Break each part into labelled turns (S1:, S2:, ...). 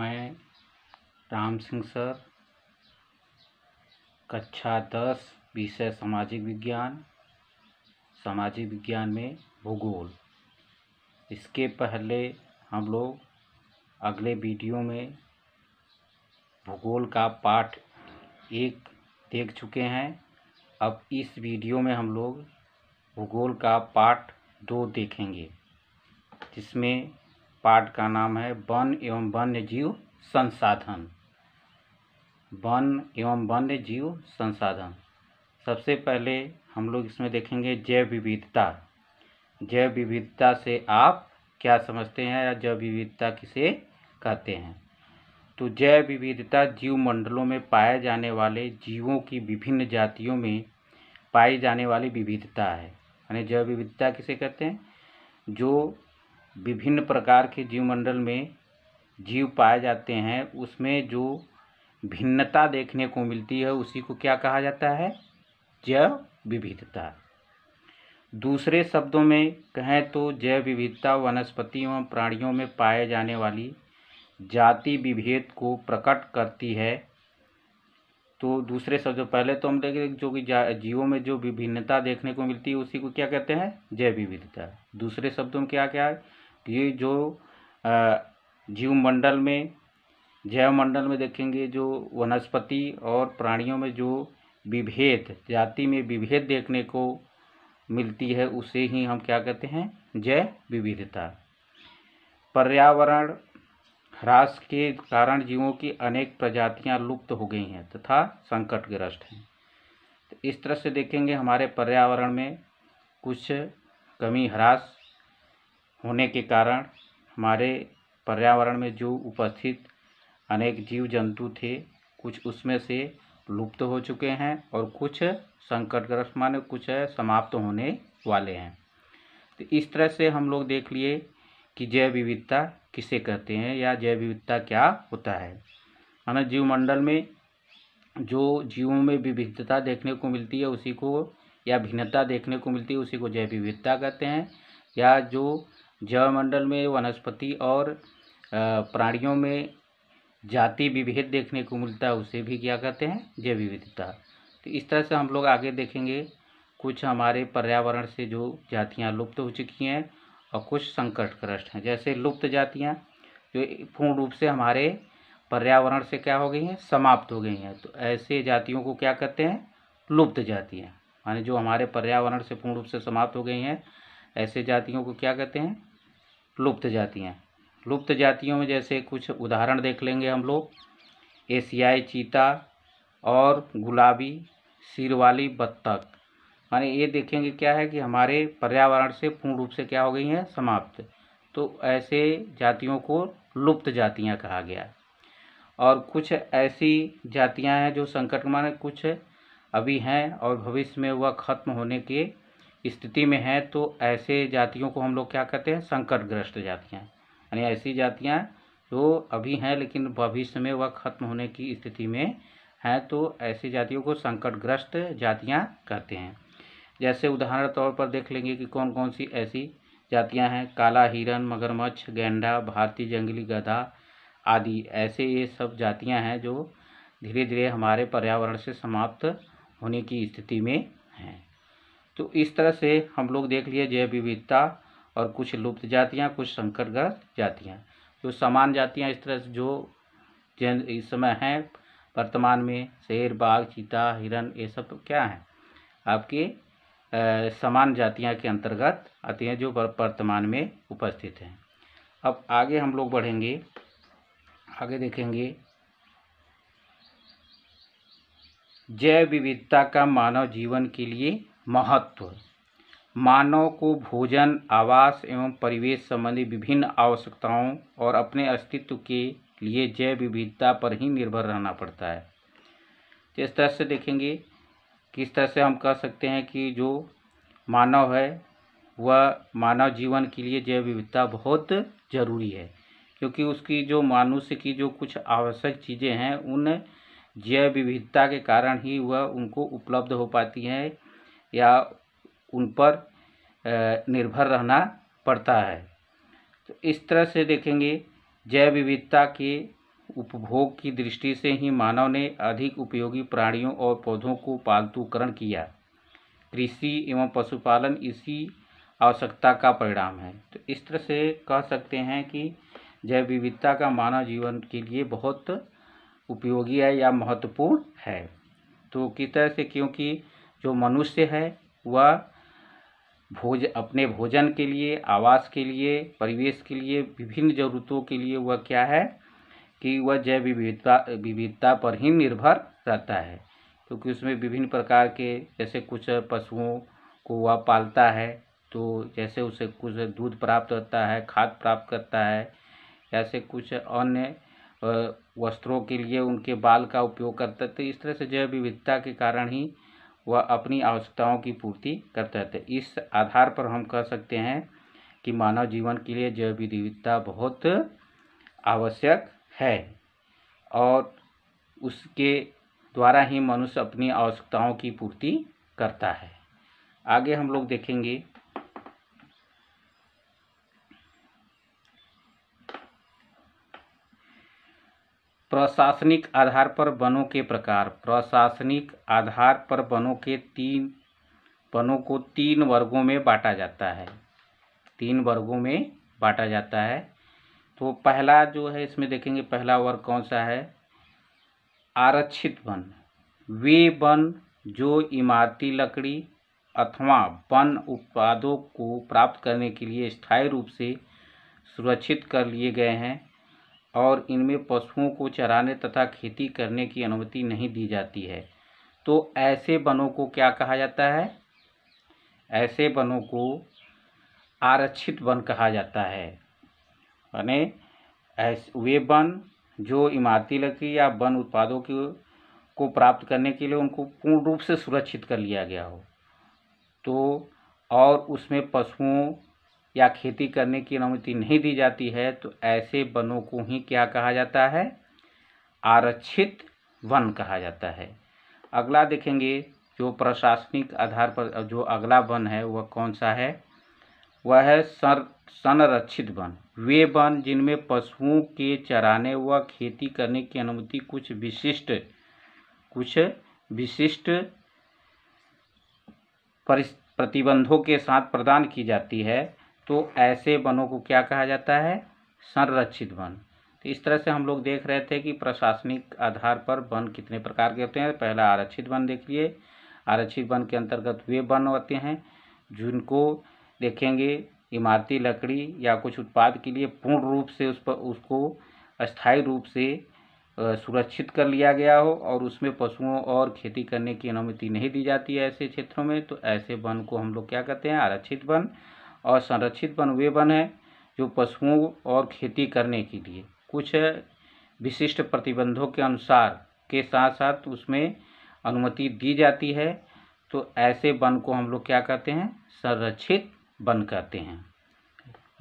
S1: मैं राम सिंह सर कक्षा दस विषय सामाजिक विज्ञान सामाजिक विज्ञान में भूगोल इसके पहले हम लोग अगले वीडियो में भूगोल का पाठ एक देख चुके हैं अब इस वीडियो में हम लोग भूगोल का पाठ दो देखेंगे जिसमें पाठ का नाम है वन एवं वन्य जीव संसाधन वन एवं वन्य जीव संसाधन सबसे पहले हम लोग इसमें देखेंगे जैव विविधता जैव विविधता से आप क्या समझते हैं या जैव विविधता किसे कहते हैं तो जैव विविधता जीव मंडलों में पाए जाने वाले जीवों की विभिन्न जातियों में पाई जाने वाली विविधता है यानी जैव विविधता किसे कहते हैं जो विभिन्न प्रकार के जीवमंडल में जीव पाए जाते हैं उसमें जो भिन्नता देखने को मिलती है उसी को क्या कहा जाता है जैव विविधता दूसरे शब्दों में कहें तो जैव विविधता वनस्पति एवं प्राणियों में पाए जाने वाली जाति विभेद को प्रकट करती है तो दूसरे शब्दों पहले तो हम देखें जो कि जीवों में जो विभिन्नता देखने को मिलती है उसी को क्या कहते हैं जैव विविधता दूसरे शब्दों में क्या क्या है ये जो जीवमंडल में जैवमंडल में देखेंगे जो वनस्पति और प्राणियों में जो विभेद जाति में विभेद देखने को मिलती है उसे ही हम क्या कहते हैं जैव विविधता पर्यावरण ह्रास के कारण जीवों की अनेक प्रजातियां लुप्त हो गई हैं तथा संकटग्रस्त हैं तो इस तरह से देखेंगे हमारे पर्यावरण में कुछ कमी ह्रास होने के कारण हमारे पर्यावरण में जो उपस्थित अनेक जीव जंतु थे कुछ उसमें से लुप्त हो चुके हैं और कुछ संकटग्रस्त माने कुछ समाप्त होने वाले हैं तो इस तरह से हम लोग देख लिए कि जैव विविधता किसे कहते हैं या जैव विविधता क्या होता है माना मंडल में जो जीवों में विविधता देखने को मिलती है उसी को या भिन्नता देखने को मिलती है उसी को जैव विविधता कहते हैं या जो मंडल में वनस्पति और प्राणियों में जाति विभेद देखने को मिलता है उसे भी क्या कहते हैं जैव विविधता तो इस तरह से हम लोग आगे देखेंगे कुछ हमारे पर्यावरण से जो जातियाँ लुप्त हो चुकी हैं और कुछ संकटग्रस्त हैं जैसे लुप्त जातियाँ जो पूर्ण रूप से हमारे पर्यावरण से क्या हो गई हैं समाप्त हो गई हैं तो ऐसे जातियों को क्या कहते हैं लुप्त जातियाँ माने जो हमारे पर्यावरण से पूर्ण रूप से समाप्त हो गई हैं ऐसे जातियों को क्या कहते हैं लुप्त जातियाँ लुप्त जातियों में जैसे कुछ उदाहरण देख लेंगे हम लोग एशियाई चीता और गुलाबी सिर वाली बत्तख माने ये देखेंगे क्या है कि हमारे पर्यावरण से पूर्ण रूप से क्या हो गई हैं समाप्त तो ऐसे जातियों को लुप्त जातियाँ कहा गया और कुछ ऐसी जातियाँ हैं जो संकट माने कुछ अभी हैं और भविष्य में वह ख़त्म होने के स्थिति में हैं तो ऐसे जातियों को हम लोग क्या कहते हैं संकटग्रस्त जातियाँ यानी ऐसी जातियाँ जो अभी हैं लेकिन भविष्य में वह खत्म होने की स्थिति में हैं तो ऐसी जातियों को संकटग्रस्त जातियाँ कहते हैं जैसे उदाहरण तौर पर देख लेंगे कि कौन कौन सी ऐसी जातियाँ हैं काला हिरन मगरमच्छ गेंडा भारतीय जंगली गधा आदि ऐसे ये सब जातियाँ हैं जो धीरे धीरे हमारे पर्यावरण से समाप्त होने की स्थिति में हैं तो इस तरह से हम लोग देख लिए जैव विविधता और कुछ लुप्त जातियाँ कुछ संकरग्रस्त जातियाँ जो समान जातियाँ इस तरह से जो जन इस समय हैं वर्तमान में शेर बाघ चीता हिरन ये सब क्या हैं आपके समान जातियाँ के अंतर्गत आती हैं जो वर्तमान में उपस्थित हैं अब आगे हम लोग बढ़ेंगे आगे देखेंगे जैव विविधता का मानव जीवन के लिए महत्व मानव को भोजन आवास एवं परिवेश संबंधी विभिन्न आवश्यकताओं और अपने अस्तित्व के लिए जैव विविधता पर ही निर्भर रहना पड़ता है इस तरह से देखेंगे किस तरह से हम कह सकते हैं कि जो मानव है वह मानव जीवन के लिए जैव विविधता बहुत ज़रूरी है क्योंकि उसकी जो मनुष्य की जो कुछ आवश्यक चीज़ें हैं उन जैव विविधता के कारण ही वह उनको उपलब्ध हो पाती हैं या उन पर निर्भर रहना पड़ता है तो इस तरह से देखेंगे जैव विविधता के उपभोग की दृष्टि से ही मानव ने अधिक उपयोगी प्राणियों और पौधों को पालतूकरण किया कृषि एवं पशुपालन इसी आवश्यकता का परिणाम है तो इस तरह से कह सकते हैं कि जैव विविधता का मानव जीवन के लिए बहुत उपयोगी है या महत्वपूर्ण है तो किस तरह से क्योंकि जो मनुष्य है वह भोज अपने भोजन के लिए आवास के लिए परिवेश के लिए विभिन्न जरूरतों के लिए वह क्या है कि वह जैव विविधता विविधता पर ही निर्भर रहता है क्योंकि उसमें विभिन्न प्रकार के जैसे कुछ पशुओं को वह पालता है तो जैसे उसे कुछ दूध प्राप्त होता है खाद प्राप्त करता है ऐसे कुछ अन्य वस्त्रों के लिए उनके बाल का उपयोग करता है तो इस तरह से जैव विविधता के कारण ही वह अपनी आवश्यकताओं की पूर्ति करता है इस आधार पर हम कह सकते हैं कि मानव जीवन के लिए जैव विविधता बहुत आवश्यक है और उसके द्वारा ही मनुष्य अपनी आवश्यकताओं की पूर्ति करता है आगे हम लोग देखेंगे प्रशासनिक आधार पर वनों के प्रकार प्रशासनिक आधार पर वनों के तीन वनों को तीन वर्गों में बांटा जाता है तीन वर्गों में बांटा जाता है तो पहला जो है इसमें देखेंगे पहला वर्ग कौन सा है आरक्षित वन वे वन जो इमारती लकड़ी अथवा वन उत्पादों को प्राप्त करने के लिए स्थायी रूप से सुरक्षित कर लिए गए हैं और इनमें पशुओं को चराने तथा खेती करने की अनुमति नहीं दी जाती है तो ऐसे वनों को क्या कहा जाता है ऐसे वनों को आरक्षित वन कहा जाता है यानी वे वन जो इमारती लकड़ी या वन उत्पादों की को प्राप्त करने के लिए उनको पूर्ण रूप से सुरक्षित कर लिया गया हो तो और उसमें पशुओं या खेती करने की अनुमति नहीं दी जाती है तो ऐसे वनों को ही क्या कहा जाता है आरक्षित वन कहा जाता है अगला देखेंगे जो प्रशासनिक आधार पर जो अगला वन है वह कौन सा है वह है सर संरक्षित वन वे वन जिनमें पशुओं के चराने व खेती करने की अनुमति कुछ विशिष्ट कुछ विशिष्ट प्रतिबंधों के साथ प्रदान की जाती है तो ऐसे वनों को क्या कहा जाता है संरक्षित वन तो इस तरह से हम लोग देख रहे थे कि प्रशासनिक आधार पर वन कितने प्रकार के होते हैं पहला आरक्षित वन देख लिए आरक्षित वन के अंतर्गत वे वन होते हैं जिनको देखेंगे इमारती लकड़ी या कुछ उत्पाद के लिए पूर्ण रूप से उस पर उसको अस्थायी रूप से सुरक्षित कर लिया गया हो और उसमें पशुओं और खेती करने की अनुमति नहीं दी जाती है ऐसे क्षेत्रों में तो ऐसे वन को हम लोग क्या कहते हैं आरक्षित वन और संरक्षित वन वे वन हैं जो पशुओं और खेती करने के लिए कुछ विशिष्ट प्रतिबंधों के अनुसार के साथ साथ उसमें अनुमति दी जाती है तो ऐसे वन को हम लोग क्या कहते हैं संरक्षित वन कहते हैं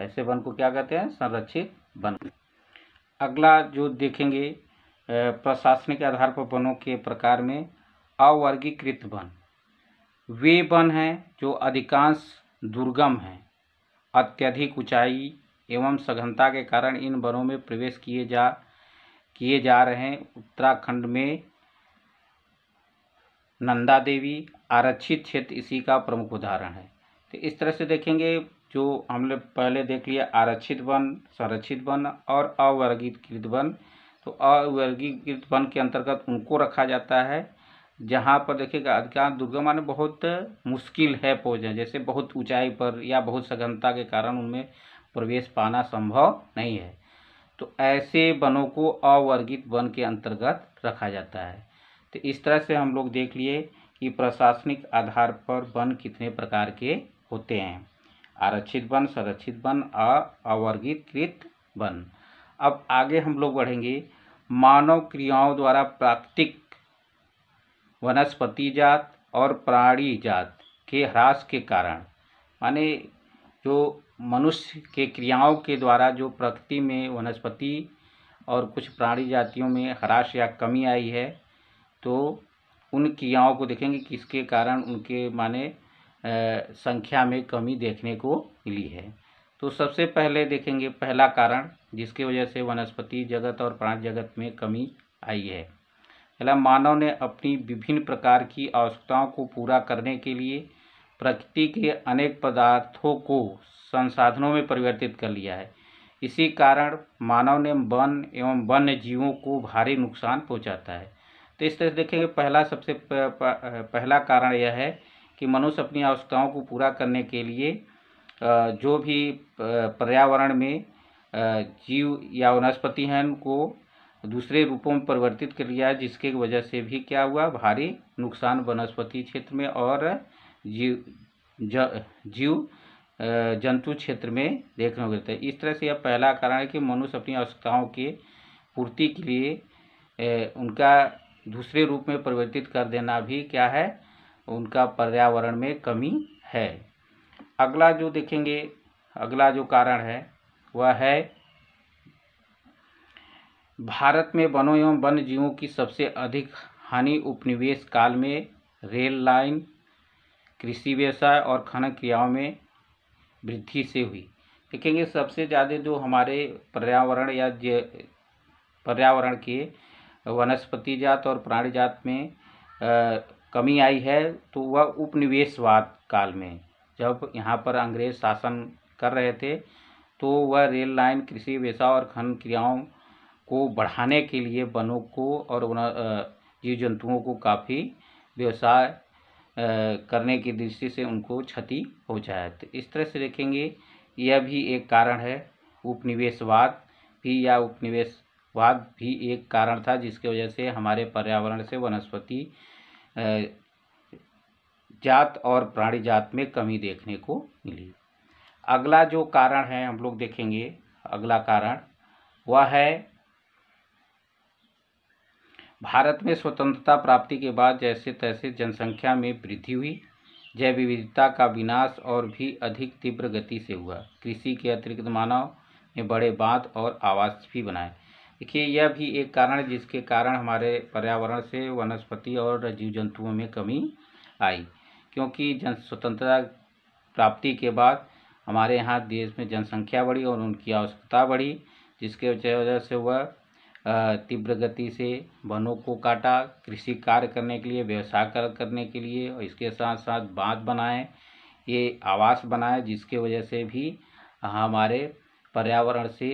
S1: ऐसे वन को क्या कहते हैं संरक्षित वन अगला जो देखेंगे प्रशासनिक आधार पर वनों के प्रकार में अवर्गीकृत वन वे वन हैं जो अधिकांश दुर्गम हैं अत्यधिक ऊंचाई एवं सघनता के कारण इन वनों में प्रवेश किए जा किए जा रहे हैं उत्तराखंड में नंदा देवी आरक्षित क्षेत्र इसी का प्रमुख उदाहरण है तो इस तरह से देखेंगे जो हमने पहले देख लिया आरक्षित वन संरक्षित वन और अवर्गीकृत वन तो अवर्गीकृत वन के अंतर्गत उनको रखा जाता है जहाँ पर देखिएगा अधिकांश दुर्गम माने बहुत मुश्किल है पहुँचना जैसे बहुत ऊंचाई पर या बहुत सघनता के कारण उनमें प्रवेश पाना संभव नहीं है तो ऐसे वनों को अवर्गित वन के अंतर्गत रखा जाता है तो इस तरह से हम लोग देख लिए कि प्रशासनिक आधार पर वन कितने प्रकार के होते हैं आरक्षित वन संरक्षित वन अवर्गीकृत वन अब आगे हम लोग बढ़ेंगे मानव क्रियाओं द्वारा प्राकृतिक वनस्पति जात और प्राणी जात के ह्रास के कारण माने जो मनुष्य के क्रियाओं के द्वारा जो प्रकृति में वनस्पति और कुछ प्राणी जातियों में ह्रास या कमी आई है तो उन क्रियाओं को देखेंगे किसके कारण उनके माने संख्या में कमी देखने को मिली है तो सबसे पहले देखेंगे पहला कारण जिसके वजह से वनस्पति जगत और प्राण जगत में कमी आई है अला मानव ने अपनी विभिन्न प्रकार की आवश्यकताओं को पूरा करने के लिए प्रकृति के अनेक पदार्थों को संसाधनों में परिवर्तित कर लिया है इसी कारण मानव ने वन एवं वन्य जीवों को भारी नुकसान पहुंचाता है तो इस तरह से देखेंगे पहला सबसे पहला कारण यह है कि मनुष्य अपनी आवश्यकताओं को पूरा करने के लिए जो भी पर्यावरण में जीव या वनस्पति हैं उनको दूसरे रूपों में परिवर्तित कर लिया जिसके वजह से भी क्या हुआ भारी नुकसान वनस्पति क्षेत्र में और जीव ज, जीव जंतु क्षेत्र में देखने को मिलता है इस तरह से यह पहला कारण है कि मनुष्य अपनी आवश्यकताओं के पूर्ति के लिए ए, उनका दूसरे रूप में परिवर्तित कर देना भी क्या है उनका पर्यावरण में कमी है अगला जो देखेंगे अगला जो कारण है वह है भारत में वनों एवं वन्य जीवों की सबसे अधिक हानि उपनिवेश काल में रेल लाइन कृषि व्यवसाय और खनन क्रियाओं में वृद्धि से हुई देखेंगे सबसे ज़्यादा जो हमारे पर्यावरण या पर्यावरण के वनस्पति जात और प्राणी जात में आ, कमी आई है तो वह उपनिवेशवाद काल में जब यहाँ पर अंग्रेज शासन कर रहे थे तो वह रेल लाइन कृषि व्यवसाय और खनन क्रियाओं को बढ़ाने के लिए वनों को और जीव जंतुओं को काफ़ी व्यवसाय करने की दृष्टि से उनको क्षति पहुँचाया तो इस तरह से देखेंगे यह भी एक कारण है उपनिवेशवाद भी या उपनिवेशवाद भी एक कारण था जिसके वजह से हमारे पर्यावरण से वनस्पति जात और प्राणी जात में कमी देखने को मिली अगला जो कारण है हम लोग देखेंगे अगला कारण वह है भारत में स्वतंत्रता प्राप्ति के बाद जैसे तैसे जनसंख्या में वृद्धि हुई जैव विविधता का विनाश और भी अधिक तीव्र गति से हुआ कृषि के अतिरिक्त मानव ने बड़े बांध और आवास भी बनाए देखिए यह भी एक कारण है जिसके कारण हमारे पर्यावरण से वनस्पति और जीव जंतुओं में कमी आई क्योंकि जन स्वतंत्रता प्राप्ति के बाद हमारे यहाँ देश में जनसंख्या बढ़ी और उनकी आवश्यकता बढ़ी जिसके वजह से वह तीव्र गति से वनों को काटा कृषि कार्य करने के लिए व्यवसाय करने के लिए और इसके साथ साथ बांध बनाए ये आवास बनाए जिसके वजह से भी हमारे पर्यावरण से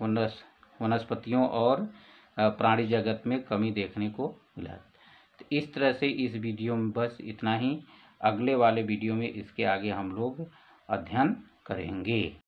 S1: वनस्पतियों और प्राणी जगत में कमी देखने को मिला तो इस तरह से इस वीडियो में बस इतना ही अगले वाले वीडियो में इसके आगे हम लोग अध्ययन करेंगे